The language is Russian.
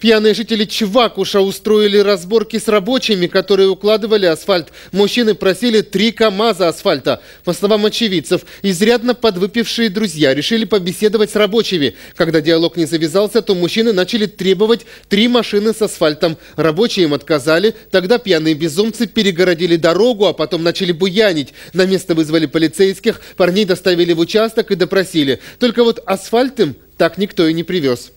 Пьяные жители Чевакуша устроили разборки с рабочими, которые укладывали асфальт. Мужчины просили три КАМАЗа асфальта. По словам очевидцев, изрядно подвыпившие друзья решили побеседовать с рабочими. Когда диалог не завязался, то мужчины начали требовать три машины с асфальтом. Рабочие им отказали. Тогда пьяные безумцы перегородили дорогу, а потом начали буянить. На место вызвали полицейских, парней доставили в участок и допросили. Только вот асфальт им так никто и не привез.